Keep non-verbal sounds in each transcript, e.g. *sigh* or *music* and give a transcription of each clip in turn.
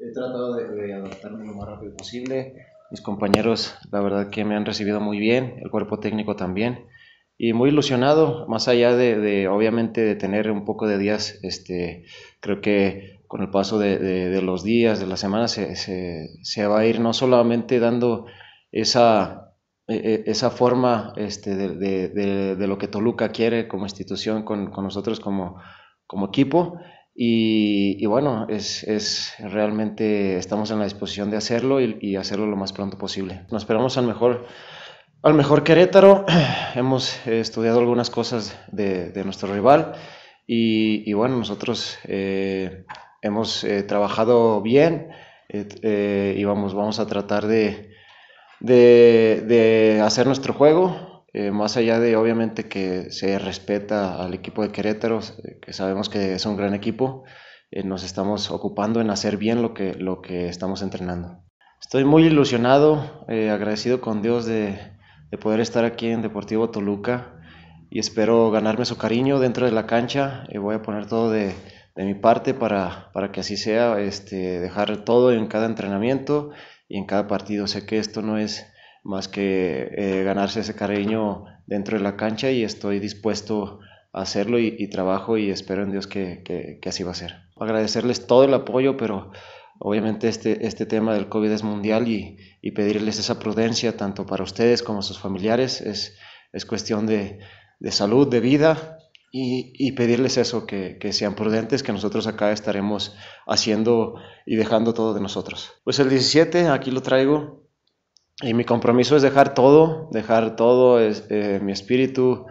He tratado de, adaptarme lo más rápido posible. Mis compañeros, la verdad que me han recibido muy bien, el cuerpo técnico también y muy ilusionado, más allá de, obviamente de tener un poco de días, este, creo que con el paso de, los días, de las semanas, se, va a ir no solamente dando esa, e, e, esa forma este, de, lo que Toluca quiere como institución con, nosotros como equipo, y, bueno, es, realmente estamos en la disposición de hacerlo y, hacerlo lo más pronto posible. Nos esperamos al mejor, al mejor Querétaro. *clears throat* Hemos estudiado algunas cosas de, nuestro rival y, bueno, nosotros eh, hemos eh, trabajado bien eh, y vamos, vamos a tratar de hacer nuestro juego, eh, más allá de obviamente que se respeta al equipo de Querétaro, eh, que sabemos que es un gran equipo, eh, nos estamos ocupando en hacer bien lo que, lo que estamos entrenando. Estoy muy ilusionado, agradecido con Dios de, de, poder estar aquí en Deportivo Toluca y espero ganarme su cariño dentro de la cancha. voy a poner todo de, de mi parte para, para, que así sea, este, dejar todo en cada entrenamiento y en cada partido. Sé que esto no es más que eh, ganarse ese cariño dentro de la cancha y estoy dispuesto a hacerlo y, trabajo y espero en Dios que, así va a ser. Agradecerles todo el apoyo, pero obviamente este, este tema del COVID es mundial y, pedirles esa prudencia tanto para ustedes como sus familiares es, cuestión de, salud, de vida y, pedirles eso, que, sean prudentes, que nosotros acá estaremos haciendo y dejando todo de nosotros. Pues el 17, aquí lo traigo, y mi compromiso es dejar todo, dejar todo, es, eh, mi espíritu,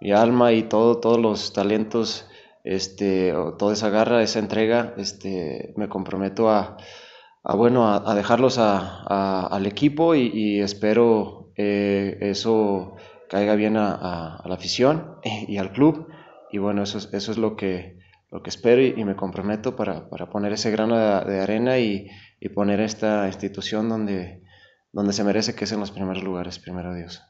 mi alma y todo, todos los talentos, este, toda esa garra, esa entrega, este, me comprometo a, bueno, a, dejarlos al equipo y, espero eh, eso caiga bien a, la afición y al club y bueno, eso es, eso es lo que lo que espero y, me comprometo para, poner ese grano de, arena y, y poner esta institución donde donde se merece que es en los primeros lugares, primero Dios.